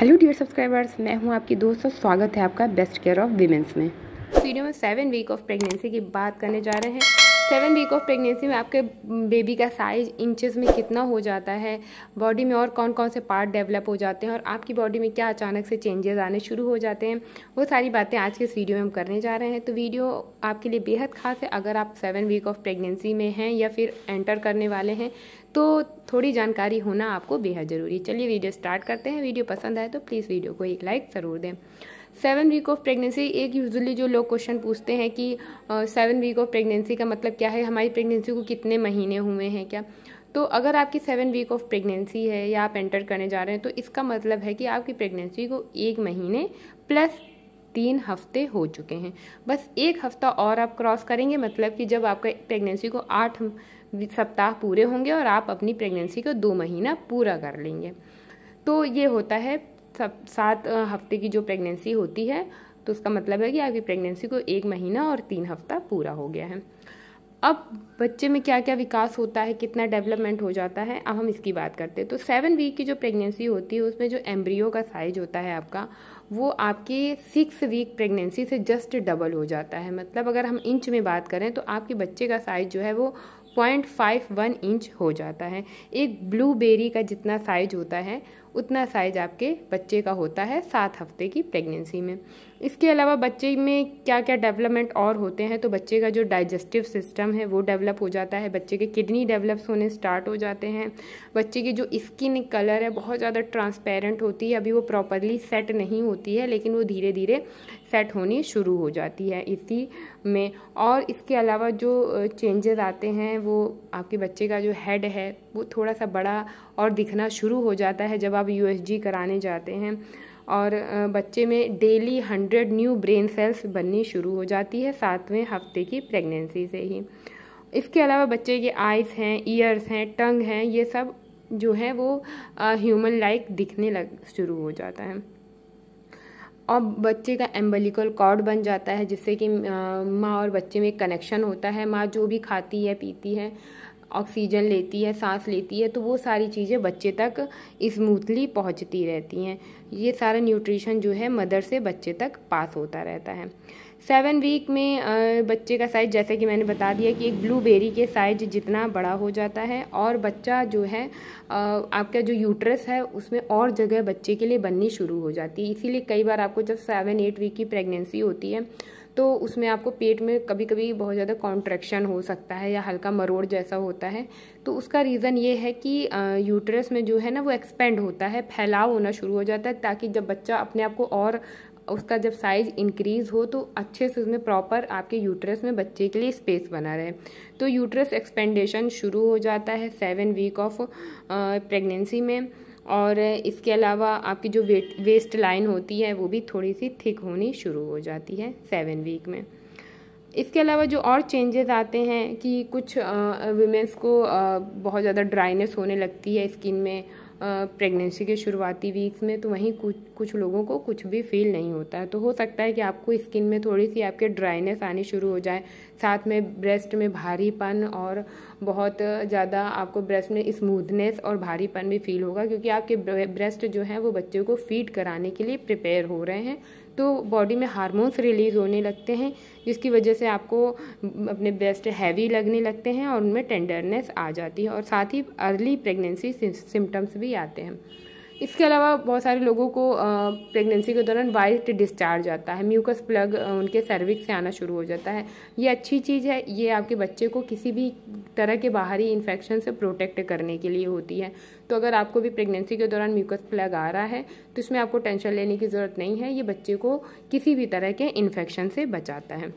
hello dear subscribers मैं हूं आपकी दोस्त और स्वागत है आपका बेस्ट केयर ऑफ वीमेंस में वीडियो में सेवन वीक ऑफ प्रेगनेंसी की बात करने जा रहे हैं सेवन वीक ऑफ प्रेगनेंसी में आपके बेबी का साइज इंचेस में कितना हो जाता है बॉडी में और कौन कौन से पार्ट डेवलप हो जाते हैं और आपकी बॉडी में क्या अचानक से चेंजेस आने शुरू हो जाते हैं वो सारी बातें आज के इस वीडियो में हम करने जा रहे हैं तो वीडियो आपके लिए बेहद खास है अगर आप सेवन वीक ऑफ प्रेगनेंसी में हैं या फिर एंटर करने वाले हैं तो थोड़ी जानकारी होना आपको बेहद ज़रूरी चलिए वीडियो स्टार्ट करते हैं वीडियो पसंद आए तो प्लीज़ वीडियो को एक लाइक ज़रूर दें सेवन वीक ऑफ प्रेगनेंसी एक यूजुअली जो लोग क्वेश्चन पूछते हैं कि सेवन वीक ऑफ प्रेगनेंसी का मतलब क्या है हमारी प्रेगनेंसी को कितने महीने हुए हैं क्या तो अगर आपकी सेवन वीक ऑफ प्रेगनेंसी है या आप एंटर करने जा रहे हैं तो इसका मतलब है कि आपकी प्रेगनेंसी को एक महीने प्लस तीन हफ्ते हो चुके हैं बस एक हफ्ता और आप क्रॉस करेंगे मतलब कि जब आपका प्रेगनेंसी को आठ सप्ताह पूरे होंगे और आप अपनी प्रेगनेंसी को दो महीना पूरा कर लेंगे तो ये होता है सब सात हफ्ते की जो प्रेगनेंसी होती है तो उसका मतलब है कि आपकी प्रेगनेंसी को एक महीना और तीन हफ्ता पूरा हो गया है अब बच्चे में क्या क्या विकास होता है कितना डेवलपमेंट हो जाता है अब हम इसकी बात करते हैं तो सेवन वीक की जो प्रेगनेंसी होती है उसमें जो एम्ब्रियो का साइज होता है आपका वो आपकी सिक्स वीक प्रेगनेंसी से जस्ट डबल हो जाता है मतलब अगर हम इंच में बात करें तो आपके बच्चे का साइज जो है वो पॉइंट फाइव वन इंच हो जाता है एक ब्लूबेरी का जितना साइज होता है उतना साइज आपके बच्चे का होता है सात हफ्ते की प्रेगनेंसी में इसके अलावा बच्चे में क्या क्या डेवलपमेंट और होते हैं तो बच्चे का जो डाइजेस्टिव सिस्टम है वो डेवलप हो जाता है बच्चे के किडनी डेवलप्स होने स्टार्ट हो जाते हैं बच्चे की जो स्किन कलर है बहुत ज़्यादा ट्रांसपेरेंट होती है अभी वो प्रॉपरली सेट नहीं होती है लेकिन वो धीरे धीरे सेट होनी शुरू हो जाती है इसी में और इसके अलावा जो चेंजेस आते हैं वो आपके बच्चे का जो हेड है वो थोड़ा सा बड़ा और दिखना शुरू हो जाता है जब आप यू कराने जाते हैं और बच्चे में daily hundred new brain cells बननी शुरू हो जाती है सातवें हफ्ते की प्रेगनेंसी से ही इसके अलावा बच्चे के आइज़ हैं ईयर्स हैं टंग हैं ये सब जो है वो ह्यूमन लाइक दिखने लग शुरू हो जाता है और बच्चे का एम्बलिकल कॉर्ड बन जाता है जिससे कि माँ और बच्चे में कनेक्शन होता है माँ जो भी खाती है पीती है ऑक्सीजन लेती है सांस लेती है तो वो सारी चीज़ें बच्चे तक स्मूथली पहुंचती रहती हैं ये सारा न्यूट्रिशन जो है मदर से बच्चे तक पास होता रहता है सेवन वीक में बच्चे का साइज़ जैसे कि मैंने बता दिया कि एक ब्लूबेरी के साइज जितना बड़ा हो जाता है और बच्चा जो है आपका जो यूट्रस है उसमें और जगह बच्चे के लिए बननी शुरू हो जाती है इसीलिए कई बार आपको जब सेवन एट वीक की प्रेगनेंसी होती है तो उसमें आपको पेट में कभी कभी बहुत ज़्यादा कॉन्ट्रैक्शन हो सकता है या हल्का मरोड़ जैसा होता है तो उसका रीज़न ये है कि यूट्रस में जो है ना वो एक्सपेंड होता है फैलाव होना शुरू हो जाता है ताकि जब बच्चा अपने आप को और उसका जब साइज इंक्रीज़ हो तो अच्छे से उसमें प्रॉपर आपके यूट्रस में बच्चे के लिए स्पेस बना रहे तो यूट्रस एक्सपेंडेशन शुरू हो जाता है सेवन वीक ऑफ प्रेगनेंसी में और इसके अलावा आपकी जो वेट वेस्ट लाइन होती है वो भी थोड़ी सी थिक होनी शुरू हो जाती है सेवन वीक में इसके अलावा जो और चेंजेस आते हैं कि कुछ वीमेंस को आ, बहुत ज़्यादा ड्राइनेस होने लगती है स्किन में प्रेगनेंसी के शुरुआती वीक्स में तो वहीं कुछ कुछ लोगों को कुछ भी फील नहीं होता है तो हो सकता है कि आपको स्किन में थोड़ी सी आपके ड्राइनेस आनी शुरू हो जाए साथ में ब्रेस्ट में भारीपन और बहुत ज़्यादा आपको ब्रेस्ट में स्मूथनेस और भारीपन भी फील होगा क्योंकि आपके ब्रेस्ट जो हैं वो बच्चे को फीड कराने के लिए प्रिपेयर हो रहे हैं तो बॉडी में हार्मोन्स रिलीज़ होने लगते हैं जिसकी वजह से आपको अपने ब्रेस्ट हैवी लगने लगते हैं और उनमें टेंडरनेस आ जाती है और साथ ही अर्ली प्रेगनेंसी सिम्टम्स भी आते हैं इसके अलावा बहुत सारे लोगों को प्रेगनेंसी के दौरान वाइट डिस्चार्ज आता है म्यूकस प्लग उनके सर्विक से आना शुरू हो जाता है ये अच्छी चीज़ है ये आपके बच्चे को किसी भी तरह के बाहरी इन्फेक्शन से प्रोटेक्ट करने के लिए होती है तो अगर आपको भी प्रेगनेंसी के दौरान म्यूकस प्लग आ रहा है तो इसमें आपको टेंशन लेने की ज़रूरत नहीं है ये बच्चे को किसी भी तरह के इन्फेक्शन से बचाता है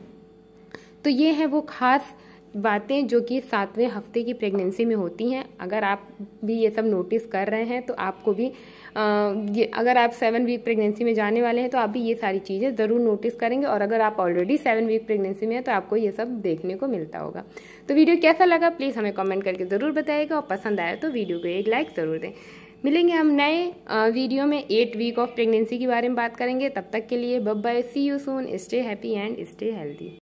तो ये है वो खास बातें जो कि सातवें हफ्ते की प्रेगनेंसी में होती हैं अगर आप भी ये सब नोटिस कर रहे हैं तो आपको भी आ, ये अगर आप सेवन वीक प्रेगनेंसी में जाने वाले हैं तो आप भी ये सारी चीज़ें ज़रूर नोटिस करेंगे और अगर आप ऑलरेडी सेवन वीक प्रेगनेंसी में हैं तो आपको ये सब देखने को मिलता होगा तो वीडियो कैसा लगा प्लीज़ हमें कमेंट करके ज़रूर बताइएगा और पसंद आया तो वीडियो को एक लाइक ज़रूर दें मिलेंगे हम नए वीडियो में एट वीक ऑफ प्रेगनेंसी के बारे में बात करेंगे तब तक के लिए बब bye see you soon stay happy and stay healthy